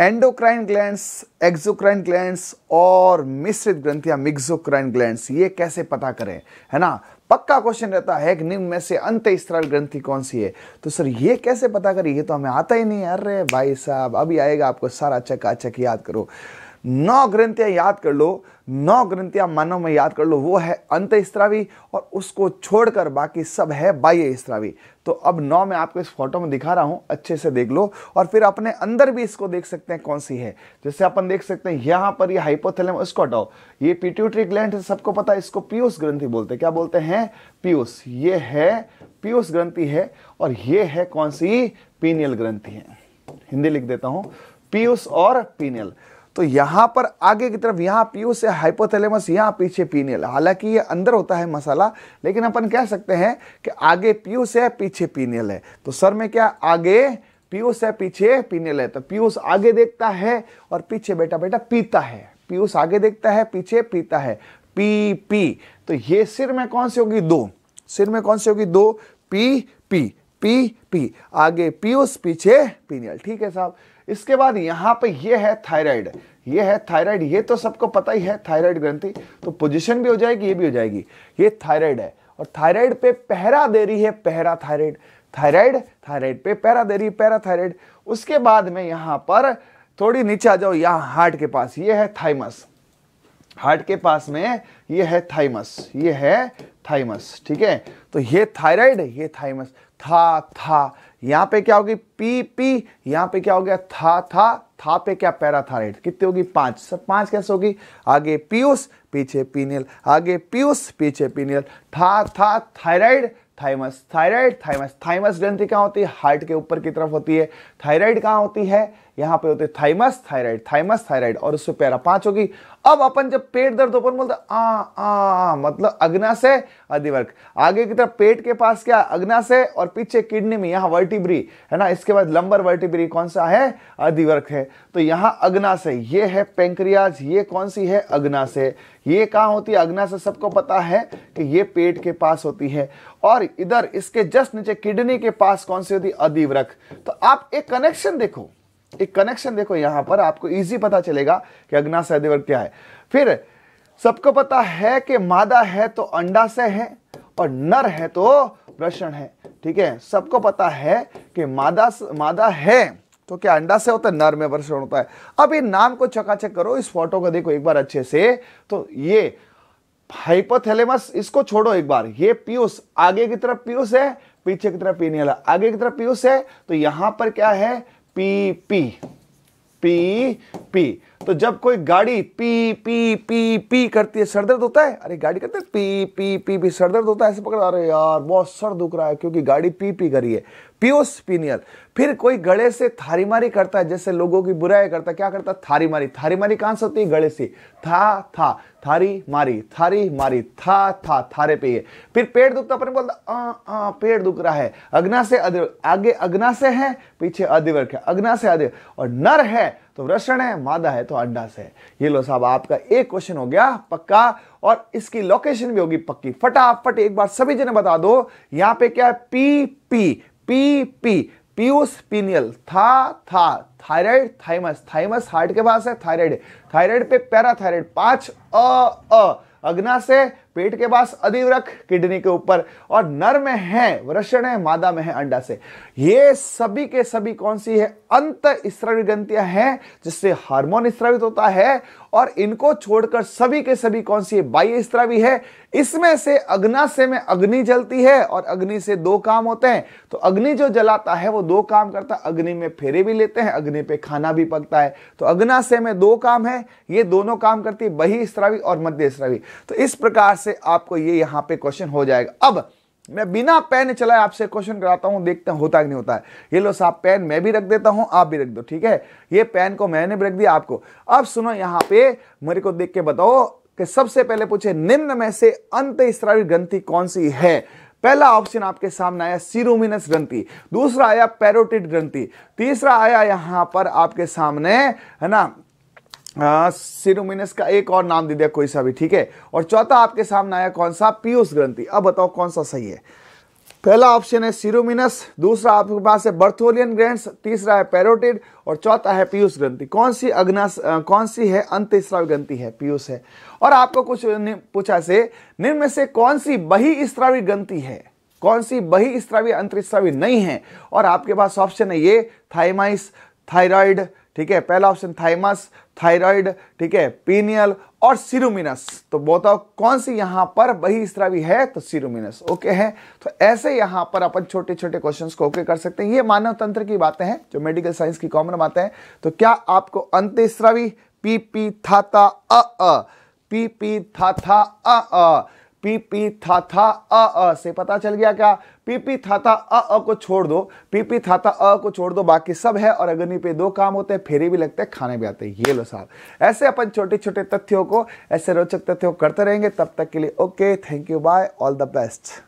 endocrine glands exocrine glands और मिश्रित ग्रंथियां मिग्जोक्राइन ग्लैंड्स ये कैसे पता करें है ना पक्का क्वेश्चन रहता है कि निम्न में से अंत स्त्राल ग्रंथि कौन सी है तो सर ये कैसे पता करें ये तो हमें आता ही नहीं अरे भाई साहब अभी आएगा आपको सारा चक आचक याद करो नौ ग्रंथियां याद कर लो नौ ग्रंथियां मानव में याद कर लो वो है अंत स्त्रावी और उसको छोड़कर बाकी सब है बाह्य स्त्रावी तो अब नौ में आपको इस फोटो में दिखा रहा हूं अच्छे से देख लो और फिर अपने अंदर भी इसको देख सकते हैं कौन सी है जैसे अपन देख सकते हैं यहां पर ये हाइपोथेलम उसको हटाओ ये पिट्यूटरी ग्लैंड है सबको पता है इसको पीयूष ग्रंथि बोलते हैं क्या बोलते हैं पीयूष ये है पीयूष ग्रंथि है और ये है कौन सी पीनियल ग्रंथि है हिंदी लिख देता हूं पीयूष और पीनियल तो यहां पर आगे की तरफ यहां पीओ से हाइपोथैलेमस यहां पीछे पीनियल हालांकि ये अंदर होता है मसाला लेकिन अपन कह सकते हैं कि आगे पीओ से पीछे पीनियल है तो सर में क्या आगे पीयूस है पीछे पीनियल है तो पीयूस आगे देखता है और पीछे बेटा बेटा पीता है पीयूष आगे देखता है पीछे पीता है पी पी तो ये सिर में कौन सी होगी दो सिर में कौन सी होगी दो पी पी पी पी आगे पीयूस पीछे पीनियल ठीक है साहब इसके बाद यहाँ पे ये है थायराइड ये है थायराइड ये तो सबको पता ही है थायराइड ग्रंथि तो पोजीशन भी हो जाएगी ये भी हो जाएगी ये थायराइड है और थायराइड पे पहरा दे रही है पहरा थायराइड थायराइड थायराइड पे पहरा दे रही है पैरा थायराइड उसके बाद में यहाँ पर थोड़ी नीचे आ जाओ यहाँ हार्ट के पास ये है थाइमस हार्ट के पास में ये है थाइमस ये है थाइमस ठीक है तो ये थायराइड ये थाइमस था था यहाँ पे क्या होगी पी पी यहाँ पे क्या हो गया था था था पे क्या पैराथायराइड कितनी होगी पांच सब पांच कैसे होगी आगे पीयूस पीछे पीनियल आगे पीयूस पीछे पीनियल था था thyroid thymus thyroid thymus thymus ग्रंथि कहाँ होती है हार्ट के ऊपर की तरफ होती है थायराइड कहाँ होती है यहाँ पे होते हैं थाइमस थायराइड थाइमस थायराइड और उससे पैरा पांच होगी अब अपन जब पेट दर्द ओपन बोलते आ आ मतलब अग्ना से अधिवर्ग आगे की तरफ पेट के पास क्या अग्ना से और पीछे किडनी में यहाँ वर्टिब्री है ना इसके बाद लंबर वर्टिब्री कौन सा है अधिवर्क है तो यहाँ अग्ना से ये है पेंक्रियाज ये कौन सी है अग्ना से ये कहाँ होती है से सबको पता है कि ये पेट के पास होती है और इधर इसके जस्ट नीचे किडनी के पास कौन सी होती है अधिवृक तो आप एक कनेक्शन देखो एक कनेक्शन देखो यहां पर आपको इजी पता चलेगा कि अग्ना से अधिवृक क्या है फिर सबको पता है कि मादा है तो अंडाशय है और नर है तो वृषण है ठीक है सबको पता है कि मादा मादा है तो क्या अंडा से होता है नर में वर्षण होता है अब इन नाम को चकाचक करो इस फोटो को देखो एक बार अच्छे से तो ये हाइपोथैलेमस इसको छोड़ो एक बार ये पीयूस आगे की तरफ पीयूस है पीछे की तरफ पीने वाला आगे की तरफ पीयूस है तो यहां पर क्या है पी पी पी पी तो जब कोई गाड़ी पी पी पी पी करती है सरदर्द होता है अरे गाड़ी करते पी पी पी पी दर्द होता है ऐसे पकड़ अरे यार बहुत सर दुख रहा है क्योंकि गाड़ी पी पी करी है पियोस पीनियल फिर कोई गले से थारी मारी करता है जैसे लोगों की बुराई करता है क्या करता है थारी मारी थारी मारी कहां से होती है गले से था था थारी मारी थारी मारी था था थारे पे ये फिर पेट दुखता अपने बोलता आ आ पेट दुख रहा है अग्ना से आगे अग्ना से है पीछे अधिवर्ग है अग्ना से अधिवर्क और नर है तो वृषण है मादा है तो अड्डा से ये लो साहब आपका एक क्वेश्चन हो गया पक्का और इसकी लोकेशन भी होगी पक्की फटाफट एक बार सभी जने बता दो यहां पे क्या है पी पी पी पी पीयूस पीनियल था था थायराइड थाइमस थाइमस हार्ट के पास है थायराइड थायराइड पे पैरा थायराइड पांच अ अग्ना से पेट के पास अधिवृक्क किडनी के ऊपर और नर में है वृषण है मादा में है अंडा से ये सभी के सभी कौन सी है अंत स्त्रवी ग्रंथियां हैं जिससे हार्मोन स्त्रवित होता है और इनको छोड़कर सभी के सभी कौन सी बाह्य स्त्रवी है इसमें से अग्नाशय में अग्नि जलती है और अग्नि से दो काम होते हैं तो अग्नि जो जलाता है वो दो काम करता है अग्नि में फेरे भी लेते हैं अग्नि पे खाना भी पकता है तो अग्नाशय में दो काम है ये दोनों काम करती है बही स्त्रावी और मध्य स्त्रावी तो इस प्रकार से से आपको ये यहां पे क्वेश्चन हो जाएगा अब मैं बिना पेन चलाए आपसे क्वेश्चन कराता हूं देखते हैं होता कि नहीं होता है ये लो साहब पेन मैं भी रख देता हूं आप भी रख दो ठीक है ये पेन को मैंने भी रख दिया आपको अब सुनो यहां पे मेरे को देख के बताओ कि सबसे पहले पूछे निम्न में से अंत स्रावी ग्रंथि कौन सी है पहला ऑप्शन आपके सामने आया सीरोमिनस ग्रंथि दूसरा आया पैरोटिड ग्रंथि तीसरा आया यहां पर आपके सामने है ना हाँ, सिरोमिनस का एक और नाम दे दिया कोई सा भी ठीक है और चौथा आपके सामने आया कौन सा पीयूष ग्रंथि अब बताओ कौन सा सही है पहला ऑप्शन है सिरोमिनस दूसरा आपके पास है बर्थोलियन ग्रेंड्स तीसरा है पेरोटिड और चौथा है पीयूष ग्रंथि कौन सी अग्नास कौन सी है अंतस्राव ग्रंथि है पीयूष है और आपको कुछ पूछा से निम्न से कौन सी बही स्त्रावी ग्रंथि है कौन सी बही स्त्रावी अंतरिस्त्रावी नहीं है और आपके पास ऑप्शन है ये थाइमाइस थायराइड ठीक है पहला ऑप्शन थाइमस थाइरॉइड ठीक है पीनियल और सिरुमिनस तो बताओ कौन सी यहां पर वही स्त्रावी है तो सिरुमिनस ओके है तो ऐसे यहां पर अपन छोटे छोटे क्वेश्चंस को ओके कर सकते हैं ये मानव तंत्र की बातें हैं जो मेडिकल साइंस की कॉमन बातें हैं तो क्या आपको अंत स्त्रावी पी पी था था अ अ पी पी था था अ अ पी पी था था अ अ से पता चल गया क्या पी पी था था अ अ को छोड़ दो पी पी था था अ को छोड़ दो बाकी सब है और अग्नि पे दो काम होते हैं फेरे भी लगते हैं खाने भी आते हैं ये लो साहब ऐसे अपन छोटे छोटे तथ्यों को ऐसे रोचक तथ्यों को करते रहेंगे तब तक के लिए okay thank you bye all the best